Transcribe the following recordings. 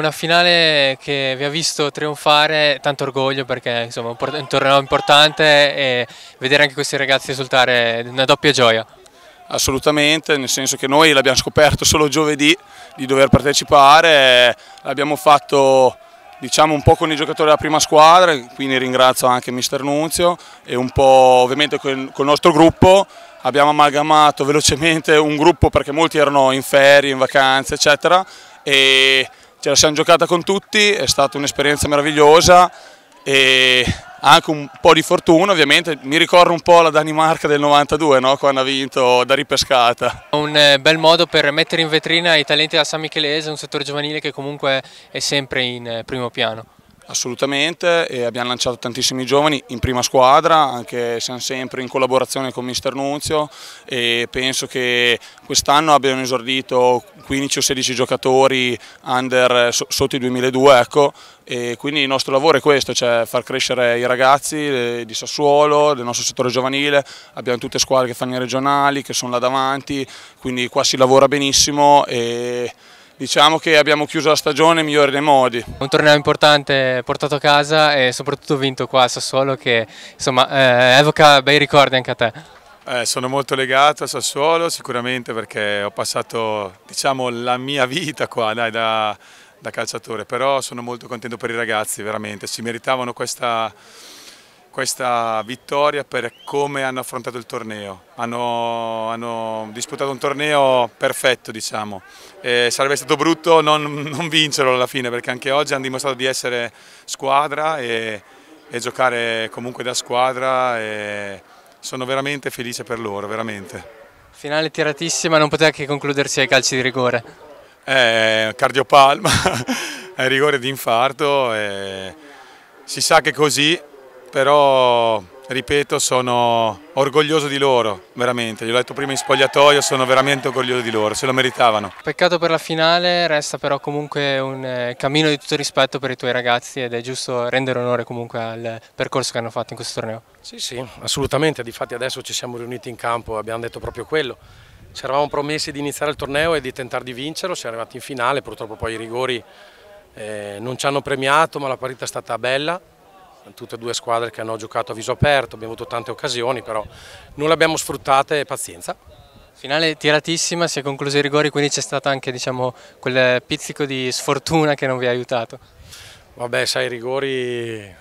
Una finale che vi ha visto trionfare, tanto orgoglio perché insomma è un torneo importante e vedere anche questi ragazzi esultare è una doppia gioia. Assolutamente, nel senso che noi l'abbiamo scoperto solo giovedì di dover partecipare, l'abbiamo fatto diciamo un po' con i giocatori della prima squadra, quindi ringrazio anche mister Nunzio e un po' ovviamente con il nostro gruppo, abbiamo amalgamato velocemente un gruppo perché molti erano in ferie, in vacanze eccetera e ce la siamo giocata con tutti, è stata un'esperienza meravigliosa e anche un po' di fortuna ovviamente, mi ricordo un po' la Danimarca del 92 no? quando ha vinto da ripescata. Un eh, bel modo per mettere in vetrina i talenti della San Michelese, un settore giovanile che comunque è sempre in eh, primo piano. Assolutamente, e abbiamo lanciato tantissimi giovani in prima squadra, anche siamo sempre in collaborazione con Mister Nunzio e penso che quest'anno abbiano esordito 15 o 16 giocatori under sotto i 2002, ecco, e quindi il nostro lavoro è questo, cioè far crescere i ragazzi eh, di Sassuolo, del nostro settore giovanile, abbiamo tutte squadre che fanno i regionali, che sono là davanti, quindi qua si lavora benissimo e diciamo che abbiamo chiuso la stagione migliore dei modi. Un torneo importante portato a casa e soprattutto vinto qua a Sassuolo che insomma, eh, evoca bei ricordi anche a te. Eh, sono molto legato a Sassuolo sicuramente perché ho passato diciamo, la mia vita qua dai, da, da calciatore, però sono molto contento per i ragazzi veramente, si meritavano questa questa vittoria per come hanno affrontato il torneo. Hanno, hanno disputato un torneo perfetto, diciamo. E sarebbe stato brutto non, non, vincerlo alla fine, perché anche oggi hanno dimostrato di essere squadra e, e giocare comunque da squadra. sono veramente felice per loro, veramente. Finale tiratissima, non poteva che concludersi ai calci di rigore. Eh, cardiopalma, è rigore di infarto. Eh, si sa che così però ripeto sono orgoglioso di loro, veramente, gliel'ho detto prima in spogliatoio, sono veramente orgoglioso di loro, se lo meritavano. Peccato per la finale, resta però comunque un eh, cammino di tutto rispetto per i tuoi ragazzi ed è giusto rendere onore comunque al percorso che hanno fatto in questo torneo. Sì, sì, assolutamente, difatti adesso ci siamo riuniti in campo, e abbiamo detto proprio quello. Ci eravamo promessi di iniziare il torneo e di tentare di vincerlo, siamo arrivati in finale, purtroppo poi i rigori eh, non ci hanno premiato ma la partita è stata bella, tutte e due squadre che hanno giocato a viso aperto, abbiamo avuto tante occasioni, però non le abbiamo sfruttate, pazienza. Finale tiratissima, si è concluso i rigori, quindi c'è stato anche diciamo, quel pizzico di sfortuna che non vi ha aiutato. Vabbè, sai, i rigori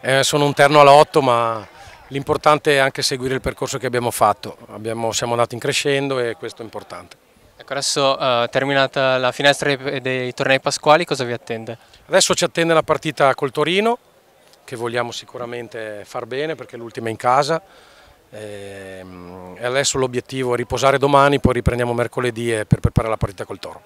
eh, sono un terno all'otto, ma l'importante è anche seguire il percorso che abbiamo fatto. Abbiamo, siamo andati in crescendo e questo è importante. Ecco, adesso eh, terminata la finestra dei, dei tornei pasquali, cosa vi attende? Adesso ci attende la partita col Torino, che vogliamo sicuramente far bene perché è l'ultima in casa ehm, e adesso l'obiettivo è riposare domani, poi riprendiamo mercoledì per preparare la partita col Toro.